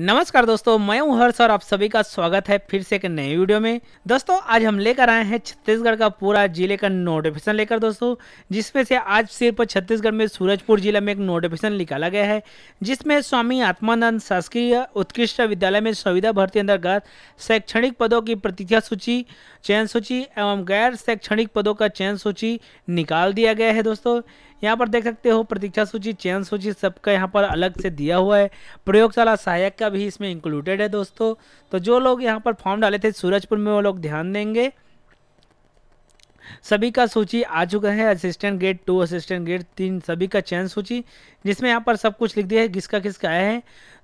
नमस्कार दोस्तों मैं हूं हर्ष और आप सभी का स्वागत है फिर से एक नए वीडियो में दोस्तों आज हम लेकर आए हैं छत्तीसगढ़ का पूरा जिले का नोटिफिकेशन लेकर दोस्तों जिसमें से आज सिर्फ छत्तीसगढ़ में सूरजपुर जिला में एक नोटिफिकेशन निकाला गया है जिसमें स्वामी आत्मानंद शासकीय उत्कृष्ट विद्यालय में सुविधा भर्ती अंतर्गत शैक्षणिक पदों की प्रतिज्ञा सूची चयन सूची एवं गैर शैक्षणिक पदों का चयन सूची निकाल दिया गया है दोस्तों यहाँ पर देख सकते हो प्रतीक्षा सूची चयन सूची सबका यहाँ पर अलग से दिया हुआ है प्रयोगशाला सहायक का का भी इसमें इंक्लूडेड है दोस्तों तो जो लोग यहाँ पर फॉर्म डाले थे सूरजपुर में वो लोग ध्यान देंगे सभी का सूची आ चुका है assistant grade two assistant grade तीन सभी का चयन सूची जिसमें यहाँ पर सब कुछ लिख दिया है किसका किसका आया है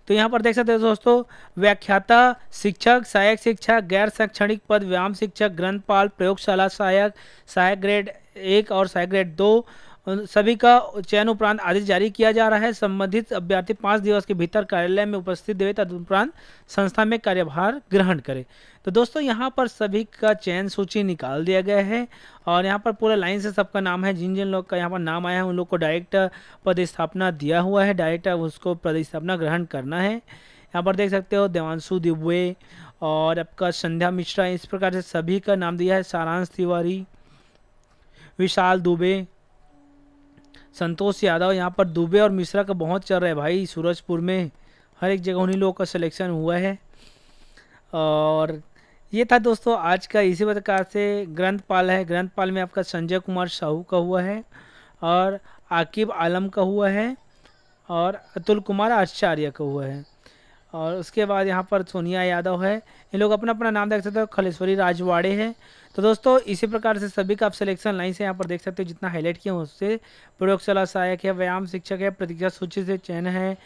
तो यहाँ पर देख सकते हो दोस्तों व्याख्याता शिक्षक सहायक शिक्षक गैर शैक्षणिक पद व्यायाम शिक्षक ग्रंथपाल प्रयोगशाला सहायक सहायक ग्रेड एक और सहायक ग्रेड दो उन सभी का चयन उपरांत आदेश जारी किया जा रहा है संबंधित अभ्यर्थी पाँच दिवस के भीतर कार्यालय में उपस्थित देवे तदुपरांत संस्था में कार्यभार ग्रहण करे तो दोस्तों यहाँ पर सभी का चयन सूची निकाल दिया गया है और यहाँ पर पूरा लाइन से सबका नाम है जिन जिन लोग का यहाँ पर नाम आया है उन लोग को डायरेक्ट पदस्थापना दिया हुआ है डायरेक्ट उसको पदस्थापना ग्रहण करना है यहाँ पर देख सकते हो देवांशु दिबुए और आपका संध्या मिश्रा इस प्रकार से सभी का नाम दिया है सारांश तिवारी विशाल दुबे संतोष यादव यहाँ पर दुबे और मिश्रा का बहुत चल रहा है भाई सूरजपुर में हर एक जगह उन्हीं लोगों का सिलेक्शन हुआ है और ये था दोस्तों आज का इसी प्रकार से ग्रंथपाल है ग्रंथपाल में आपका संजय कुमार साहू का हुआ है और आकिब आलम का हुआ है और अतुल कुमार आचार्य का हुआ है और उसके बाद यहाँ पर सोनिया यादव है ये लोग अपना अपना नाम देख सकते हो खलेश्वरी राजवाड़े है तो दोस्तों इसी प्रकार से सभी का आप सिलेक्शन लाइन से यहाँ पर देख सकते हो जितना हाईलाइट किया उससे प्रयोगशाला सहायक है व्यायाम शिक्षक है प्रतीक्षा सूची से चयन है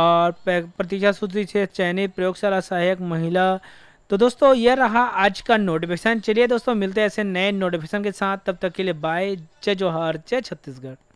और प्रतीक्षा सूची से चयनित प्रयोगशाला सहायक महिला तो दोस्तों यह रहा आज का नोटिफिकेशन चलिए दोस्तों मिलते हैं ऐसे नए नोटिफिकेशन के साथ तब तक के लिए बाय जय जोहार जय छत्तीसगढ़